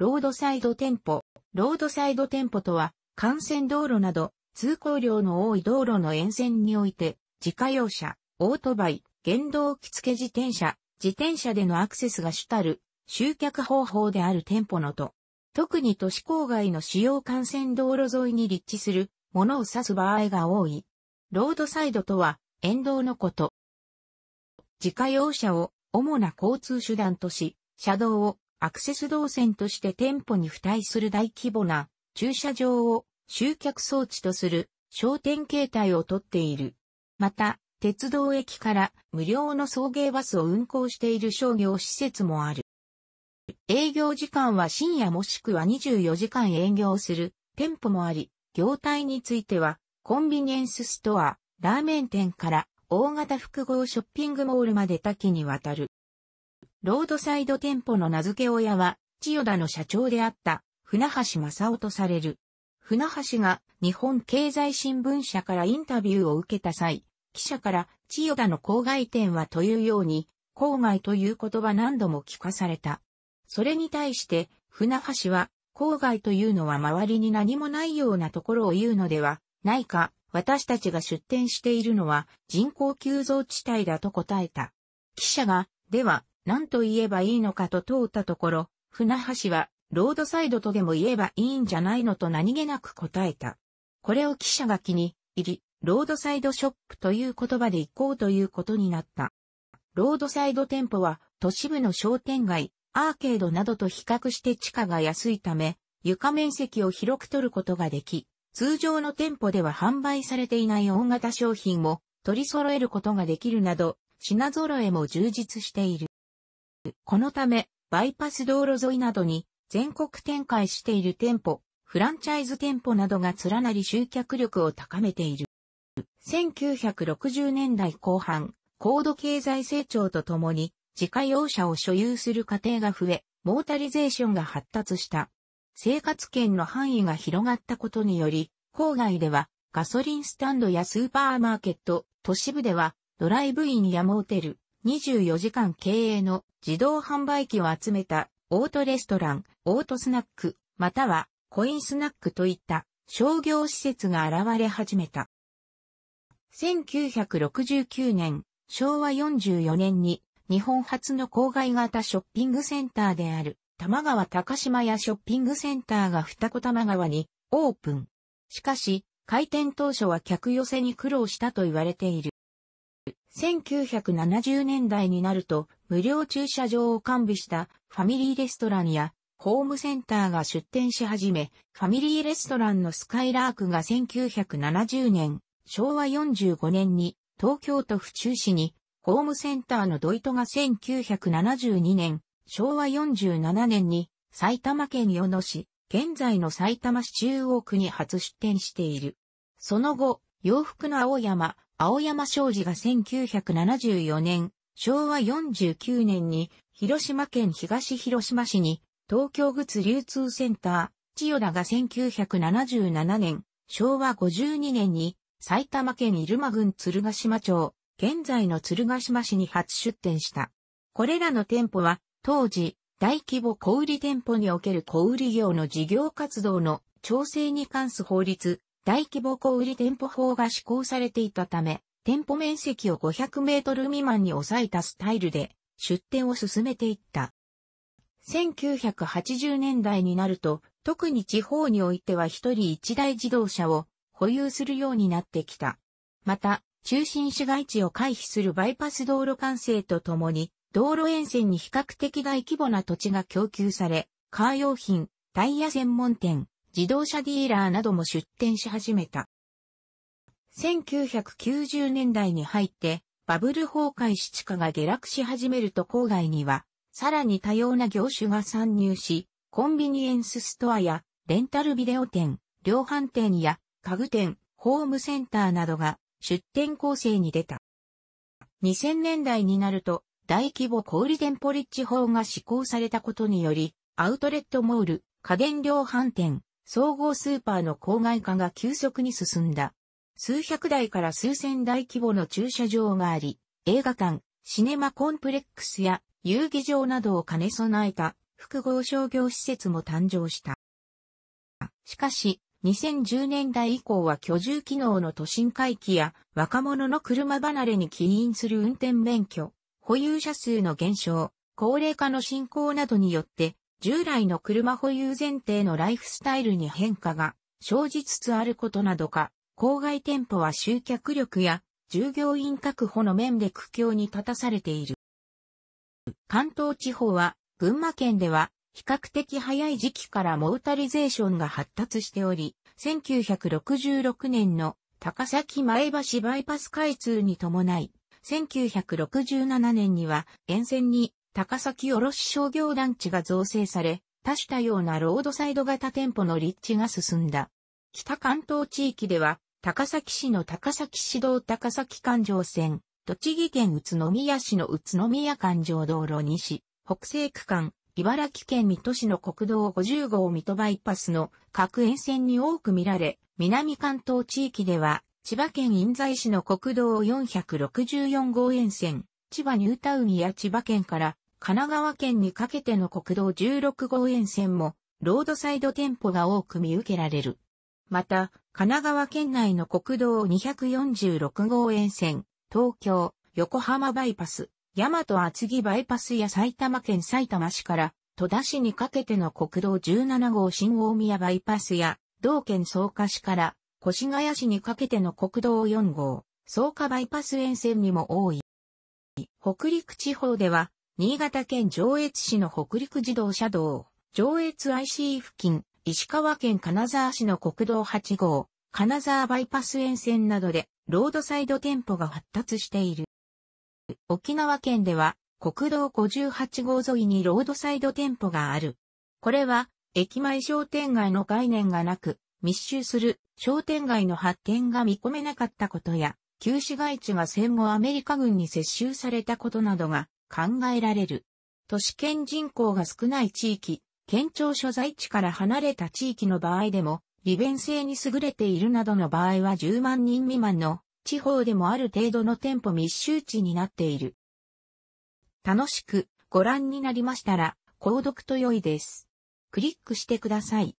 ロードサイド店舗。ロードサイド店舗とは、幹線道路など、通行量の多い道路の沿線において、自家用車、オートバイ、原動機付自転車、自転車でのアクセスが主たる、集客方法である店舗のと、特に都市郊外の主要幹線道路沿いに立地するものを指す場合が多い。ロードサイドとは、沿道のこと。自家用車を主な交通手段とし、車道をアクセス動線として店舗に付帯する大規模な駐車場を集客装置とする商店形態をとっている。また、鉄道駅から無料の送迎バスを運行している商業施設もある。営業時間は深夜もしくは24時間営業する店舗もあり、業態についてはコンビニエンスストア、ラーメン店から大型複合ショッピングモールまで多岐にわたる。ロードサイド店舗の名付け親は、千代田の社長であった、船橋正夫とされる。船橋が日本経済新聞社からインタビューを受けた際、記者から千代田の郊外店はというように、郊外という言葉何度も聞かされた。それに対して、船橋は、郊外というのは周りに何もないようなところを言うのではないか、私たちが出店しているのは人口急増地帯だと答えた。記者が、では、何と言えばいいのかと問うたところ、船橋は、ロードサイドとでも言えばいいんじゃないのと何気なく答えた。これを記者が気に入り、ロードサイドショップという言葉で行こうということになった。ロードサイド店舗は都市部の商店街、アーケードなどと比較して地価が安いため、床面積を広く取ることができ、通常の店舗では販売されていない大型商品も取り揃えることができるなど、品揃えも充実している。このため、バイパス道路沿いなどに全国展開している店舗、フランチャイズ店舗などが連なり集客力を高めている。1960年代後半、高度経済成長とともに、自家用車を所有する家庭が増え、モータリゼーションが発達した。生活圏の範囲が広がったことにより、郊外ではガソリンスタンドやスーパーマーケット、都市部ではドライブインやモーテル、24時間経営の自動販売機を集めたオートレストラン、オートスナック、またはコインスナックといった商業施設が現れ始めた。1969年、昭和44年に日本初の郊外型ショッピングセンターである玉川高島屋ショッピングセンターが二子玉川にオープン。しかし、開店当初は客寄せに苦労したと言われている。1970年代になると、無料駐車場を完備したファミリーレストランやホームセンターが出店し始め、ファミリーレストランのスカイラークが1970年、昭和45年に東京都府中市に、ホームセンターのドイトが1972年、昭和47年に埼玉県与野市、現在の埼玉市中央区に初出店している。その後、洋服の青山、青山商事が1974年、昭和49年に広島県東広島市に東京靴流通センター、千代田が1977年、昭和52年に埼玉県入間郡鶴ヶ島町、現在の鶴ヶ島市に初出店した。これらの店舗は当時大規模小売店舗における小売業の事業活動の調整に関す法律、大規模小売店舗法が施行されていたため、店舗面積を500メートル未満に抑えたスタイルで出店を進めていった。1980年代になると、特に地方においては一人一台自動車を保有するようになってきた。また、中心市街地を回避するバイパス道路完成とともに、道路沿線に比較的大規模な土地が供給され、カー用品、タイヤ専門店、自動車ディーラーなども出店し始めた。1990年代に入って、バブル崩壊し地価が下落し始めると郊外には、さらに多様な業種が参入し、コンビニエンスストアや、レンタルビデオ店、量販店や、家具店、ホームセンターなどが出店構成に出た。2000年代になると、大規模小売店ポリッジ法が施行されたことにより、アウトレットモール、家電量販店、総合スーパーの郊外化が急速に進んだ。数百台から数千台規模の駐車場があり、映画館、シネマコンプレックスや遊技場などを兼ね備えた複合商業施設も誕生した。しかし、2010年代以降は居住機能の都心回帰や若者の車離れに起因する運転免許、保有者数の減少、高齢化の進行などによって従来の車保有前提のライフスタイルに変化が生じつつあることなどか、郊外店舗は集客力や従業員確保の面で苦境に立たされている。関東地方は群馬県では比較的早い時期からモータリゼーションが発達しており、1966年の高崎前橋バイパス開通に伴い、1967年には沿線に高崎卸商業団地が造成され、多種多様なロードサイド型店舗の立地が進んだ。北関東地域では、高崎市の高崎市道高崎環状線、栃木県宇都宮市の宇都宮環状道路西、北西区間、茨城県水戸市の国道50号水戸バイパスの各沿線に多く見られ、南関東地域では、千葉県印西市の国道464号沿線、千葉ニュータウンや千葉県から神奈川県にかけての国道16号沿線も、ロードサイド店舗が多く見受けられる。また、神奈川県内の国道246号沿線、東京、横浜バイパス、大和厚木バイパスや埼玉県埼玉市から戸田市にかけての国道17号新大宮バイパスや、同県草加市から越谷市にかけての国道4号、草加バイパス沿線にも多い。北陸地方では、新潟県上越市の北陸自動車道、上越 IC 付近、石川県金沢市の国道8号、金沢バイパス沿線などで、ロードサイド店舗が発達している。沖縄県では、国道58号沿いにロードサイド店舗がある。これは、駅前商店街の概念がなく、密集する商店街の発展が見込めなかったことや、旧市街地が戦後アメリカ軍に接収されたことなどが考えられる。都市圏人口が少ない地域、県庁所在地から離れた地域の場合でも、利便性に優れているなどの場合は10万人未満の地方でもある程度の店舗密集地になっている。楽しくご覧になりましたら、購読と良いです。クリックしてください。